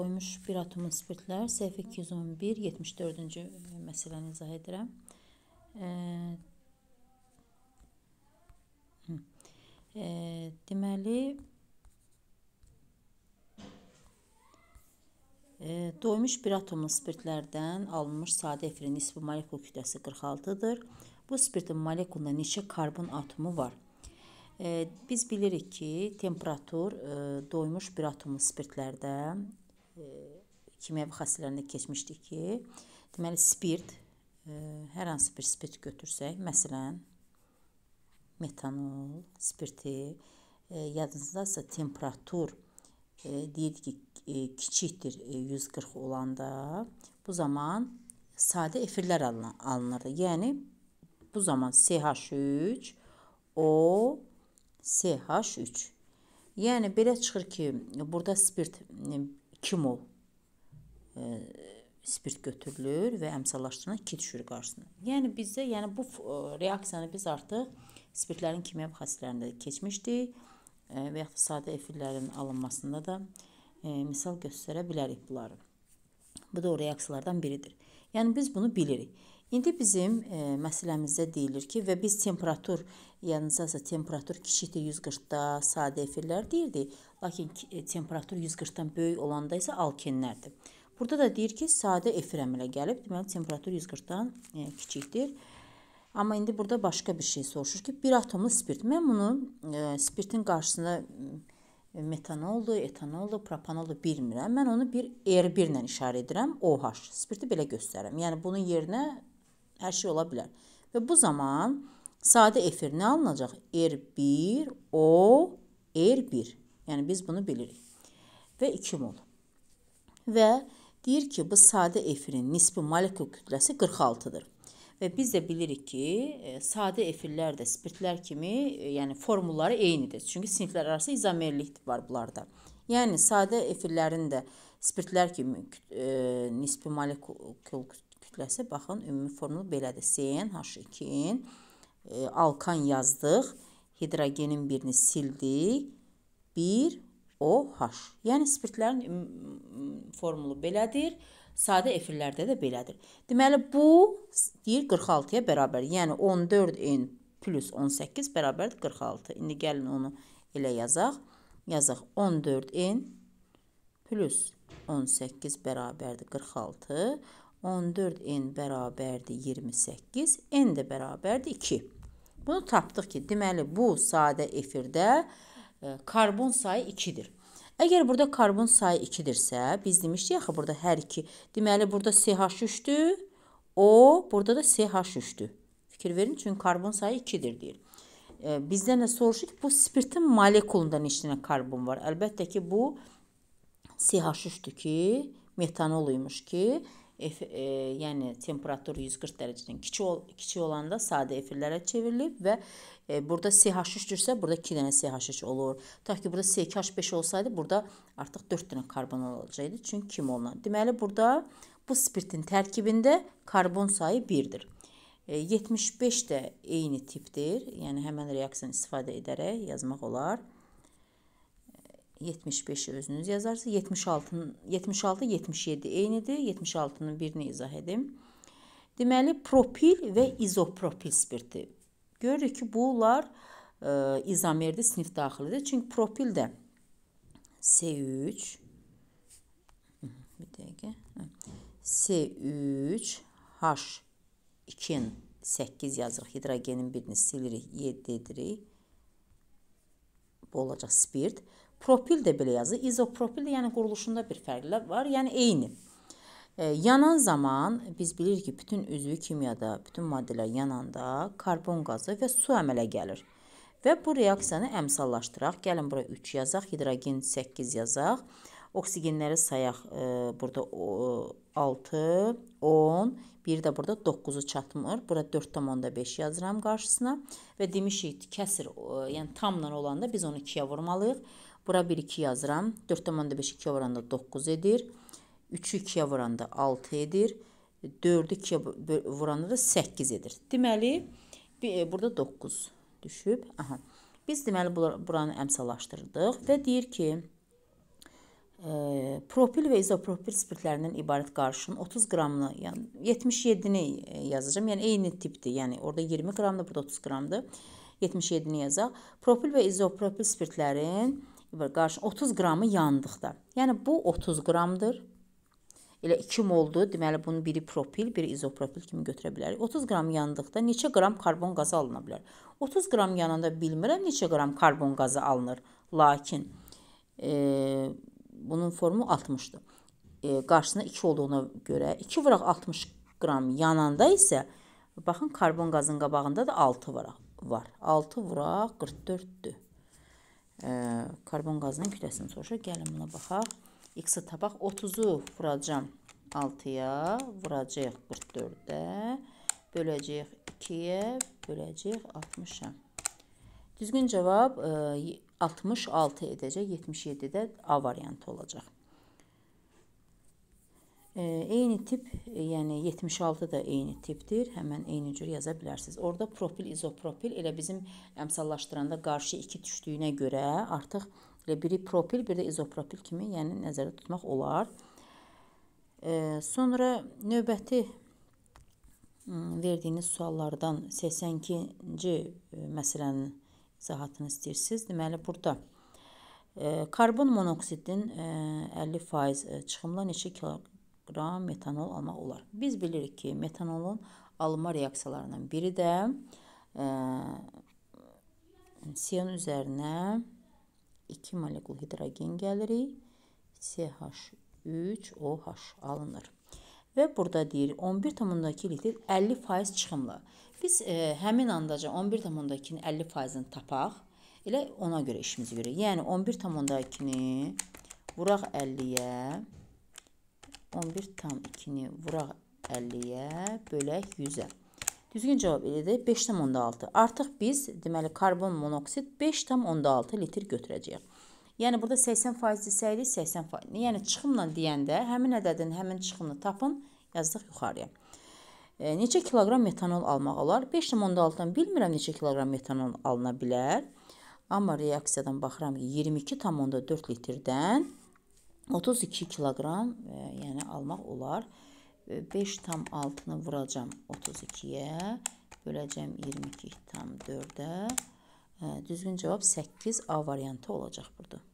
qoymuş bir atomun spirtlər səhifə 211 74-cü məsələni izah edirəm. E, e, deməli e, doymuş bir atomun spirtlərdən alınmış sadə efirin nisbi molekul kütləsi 46-dır. Bu spirtin molekulunda neçə karbon atomu var? E, biz bilirik ki, temperatur e, doymuş bir atomun spirtlərdə kimyəvi xassələrində keçmişdik ki, deməli spirt ə, e, hər hansı bir spirt götürsək, məsələn metanol spirti ə, e, yadınızdasa temperatur ə, e, deyir ki, ə, kiçikdir ə, 140 olanda bu zaman sadə efirlər alın alınırdı. Yəni bu zaman CH3 O CH3. Yəni belə çıxır ki, burada spirt 2 mol E, spirt götürülür və əmsallaşdırma 2 düşür qarşısına. Yəni bizdə yəni bu e, reaksiyanı biz artıq spirtlərin kimyəvi xassələrində keçmişdik e, və yaxud sadə efirlərin alınmasında da misal göstərə bilərik bunları. Bu da o reaksiyalardan biridir. Yəni biz bunu bilirik. İndi bizim e, məsələmizdə deyilir ki, və biz temperatur, yanınızda yəni temperatur kiçikdir 140-da, sadə efirlər deyirdi, lakin e, temperatur 140-dan böyük olanda isə alkenlərdir. Burada da deyir ki, sadə efir əmələ gəlib, deməli temperatur 140-dan e, kiçikdir. Amma indi burada başqa bir şey soruşur ki, bir atomlu spirt. Mən bunu e, spirtin qarşısında e, metanoldu, etanoldu, propanoldu bilmirəm. Mən onu bir R1 er ilə işarə edirəm, OH. Spirti belə göstərirəm. Yəni bunun yerinə hər şey ola bilər. Və bu zaman sadə efir nə alınacaq? R1, er O, R1. Er yəni biz bunu bilirik. Və 2 mol. Və Deyir ki, bu sadə efirin nisbi molekul kütləsi 46-dır. Və biz də bilirik ki, e, sadə efirlər də spirtlər kimi, e, yəni formulları eynidir. Çünki siniflər arası izomerlik var bunlarda. Yəni sadə efirlərin də spirtlər kimi e, nisbi molekul kütləsi baxın, ümumi formula belədir. CnH2-in e, alkan yazdıq, hidrogenin birini sildik. 1 OH. Yəni spirtlərin formulu belədir. Sadə efirlərdə də belədir. Deməli bu deyir 46-ya bərabər. Yəni 14n plus 18 bərabərdir 46. İndi gəlin onu elə yazaq. Yazaq 14n plus 18 bərabərdir 46. 14n bərabərdir 28. n də bərabərdir 2. Bunu tapdıq ki, deməli bu sadə efirdə karbon sayı 2-dir. Əgər burada karbon sayı 2-dirsə, biz demişdik axı burada hər iki. Deməli burada CH3-dür, o burada da CH3-dür. Fikir verin, çünki karbon sayı 2-dir deyir. E, bizdən nə soruşur ki, bu spirtin molekulunda neçə dənə karbon var? Əlbəttə ki, bu CH3-dür ki, metanol imiş ki, Ef, e, yəni temperatur 140 dərəcədən kiçik ol, kiçik olanda sadə efirlərə çevrilib və e, burada CH3-dürsə, burada 2 dənə CH3 olur. Ta ki burada CH5 olsaydı, burada artıq 4 dənə karbon olacaqdı. Çünki kimolla. Deməli burada bu spirtin tərkibində karbon sayı 1-dir. 75 e, də eyni tipdir. Yəni həmin reaksiyadan istifadə edərək yazmaq olar. 75-i özünüz yazarsınız. 76 76 77 eynidir. 76-nın birini izah edim. Deməli propil və izopropil spirti. Görürük ki, bunlar e, izomerli sinif daxilidir. Çünki propil də C3 bir dəqiqə. C3 H2-nin 8 yazırıq. Hidrogenin birini silirik, 7 edirik. Bu olacaq spirt. Propil də belə yazılır. İzopropil də yəni quruluşunda bir fərqlər var, yəni eyni. E, yanan zaman biz bilirik ki, bütün üzvü kimyada, bütün maddələr yananda karbon qazı və su əmələ gəlir. Və bu reaksiyanı əmsallaşdıraq. Gəlin bura 3 yazaq, hidrogen 8 yazaq. Oksigenləri sayaq. E, burada o, 6, 10, bir də burada 9-u çatmır. Bura 4,5 yazıram qarşısına və demişik kəsir, e, yəni tamla olanda biz onu 2-yə vurmalıyıq. Bura 1-2 yazıram. 4,5 2-yə vuranda 9 edir. 3-ü 2-yə vuranda 6 edir. 4-ü 2-yə vuranda da 8 edir. Deməli, e, burada 9 düşüb. Aha. Biz deməli buranı əmsalaşdırdıq və deyir ki, E, propil və izopropil spirtlərindən ibarət qarışın 30 qramlı, yəni 77-ni e, yazacağam. Yəni eyni tipdir. Yəni orada 20 qramdır, burada 30 qramdır. 77-ni yazaq. Propil və izopropil spirtlərin qarşı 30 qramı yandıqda. Yəni bu 30 qramdır. Elə 2 moldu. Deməli bunun biri propil, biri izopropil kimi götürə bilərik. 30 qram yandıqda neçə qram karbon qazı alına bilər? 30 qram yananda bilmirəm neçə qram karbon qazı alınır. Lakin e, bunun formu 60-dır. E, qarşısında 2 olduğuna görə 2 vıraq 60 qram yananda isə baxın karbon qazın qabağında da 6 vıraq var. 6 vıraq 44-dür ə, karbon qazının kütləsini soruşur. Gəlin buna baxaq. X-i tapaq. 30-u vuracam 6-ya, vuracaq 44-də, böləcək 2-yə, böləcək 60-a. Düzgün cavab ə, 66 edəcək, 77-də A variantı olacaq. Eyni tip, e, yəni 76 da eyni tipdir. Həmən eyni cür yaza bilərsiniz. Orada propil, izopropil elə bizim əmsallaşdıranda qarşı 2 düşdüyünə görə artıq elə biri propil, bir də izopropil kimi, yəni nəzərdə tutmaq olar. Sonra növbəti verdiyiniz suallardan 82-ci məsələnin izahatını istəyirsiniz. Deməli, burada karbon monoksidin 50% çıxımla neçə qram metanol almaq olar. Biz bilirik ki, metanolun alma reaksiyalarından biri də e, siyan üzərinə 2 molekul hidrogen gəlirik. CH3OH alınır. Və burada deyir 11,2 litr 50% çıxımlı. Biz e, həmin andaca 11,2-nin 50%-ini tapaq. Elə ona görə işimizi görək. Yəni 11,2-ni vuraq 50-yə. 11 tam 2-ni vuraq 50-yə, bölək 100-ə. Düzgün cavab elədi 5,6. Artıq biz, deməli, karbon monoksid 5,6 litr götürəcəyik. Yəni, burada 80% desəydik, 80%. Yəni, çıxımla deyəndə həmin ədədin həmin çıxımını tapın, yazdıq yuxarıya. E, neçə kiloqram metanol almaq olar? 5,6-dan bilmirəm neçə kiloqram metanol alına bilər. Amma reaksiyadan baxıram ki, 22,4 litrdən 32 kiloqram e, yəni almaq olar. 5 e, tam 6-nı vuracam 32-yə, böləcəm 22 tam 4-ə. E, düzgün cavab 8 A variantı olacaq burada.